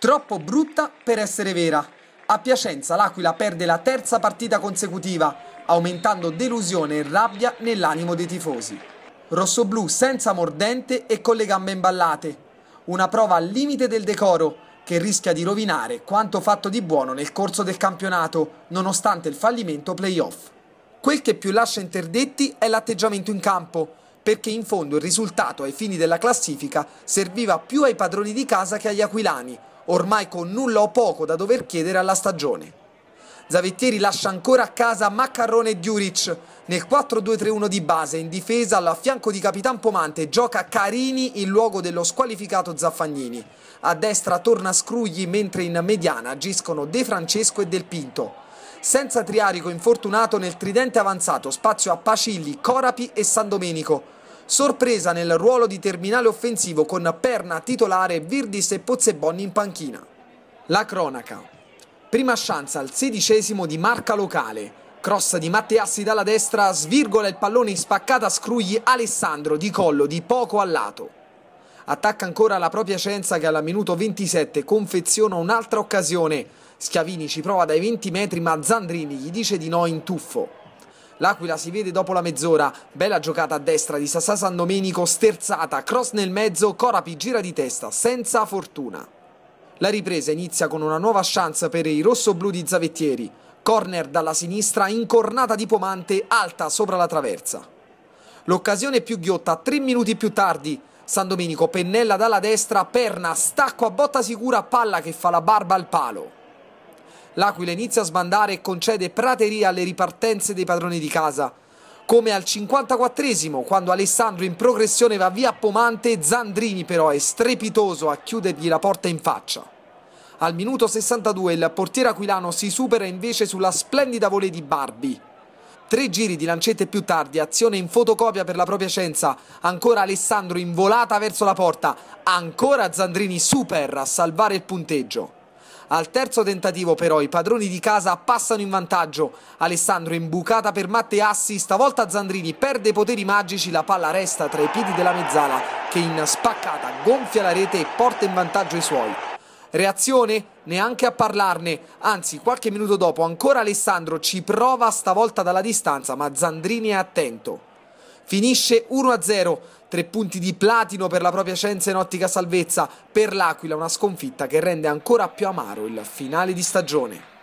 Troppo brutta per essere vera. A Piacenza l'Aquila perde la terza partita consecutiva, aumentando delusione e rabbia nell'animo dei tifosi. Rossoblù senza mordente e con le gambe imballate. Una prova al limite del decoro che rischia di rovinare quanto fatto di buono nel corso del campionato, nonostante il fallimento playoff. Quel che più lascia interdetti è l'atteggiamento in campo, perché in fondo il risultato ai fini della classifica serviva più ai padroni di casa che agli aquilani, ormai con nulla o poco da dover chiedere alla stagione. Zavettieri lascia ancora a casa Maccarrone e Djuric. Nel 4-2-3-1 di base, in difesa, al fianco di Capitan Pomante, gioca Carini in luogo dello squalificato Zaffagnini. A destra torna Scrugli, mentre in mediana agiscono De Francesco e Del Pinto. Senza Triarico infortunato nel tridente avanzato, spazio a Pacilli, Corapi e San Domenico sorpresa nel ruolo di terminale offensivo con Perna titolare, Virdis e Pozzebonni in panchina. La cronaca. Prima chance al sedicesimo di marca locale. Cross di Matteassi dalla destra, svirgola il pallone in spaccata scrugli Alessandro di collo di poco a lato. Attacca ancora la propria Cenza che alla minuto 27 confeziona un'altra occasione. Schiavini ci prova dai 20 metri ma Zandrini gli dice di no in tuffo. L'Aquila si vede dopo la mezz'ora. Bella giocata a destra di Sassà San Domenico, sterzata, cross nel mezzo, Corapi gira di testa, senza fortuna. La ripresa inizia con una nuova chance per i rossoblù di Zavettieri. Corner dalla sinistra, incornata di Pomante, alta sopra la traversa. L'occasione più ghiotta, tre minuti più tardi. San Domenico pennella dalla destra, perna, stacco a botta sicura, palla che fa la barba al palo. L'Aquila inizia a sbandare e concede prateria alle ripartenze dei padroni di casa. Come al 54esimo, quando Alessandro in progressione va via a Pomante, Zandrini però è strepitoso a chiudergli la porta in faccia. Al minuto 62 il portiere aquilano si supera invece sulla splendida volée di Barbi. Tre giri di lancette più tardi, azione in fotocopia per la propria scienza, ancora Alessandro in volata verso la porta, ancora Zandrini super a salvare il punteggio. Al terzo tentativo però i padroni di casa passano in vantaggio. Alessandro imbucata per Matteassi, stavolta Zandrini perde i poteri magici, la palla resta tra i piedi della mezzala che in spaccata gonfia la rete e porta in vantaggio i suoi. Reazione? Neanche a parlarne, anzi qualche minuto dopo ancora Alessandro ci prova stavolta dalla distanza ma Zandrini è attento. Finisce 1-0, tre punti di platino per la propria scienza in ottica salvezza, per l'Aquila una sconfitta che rende ancora più amaro il finale di stagione.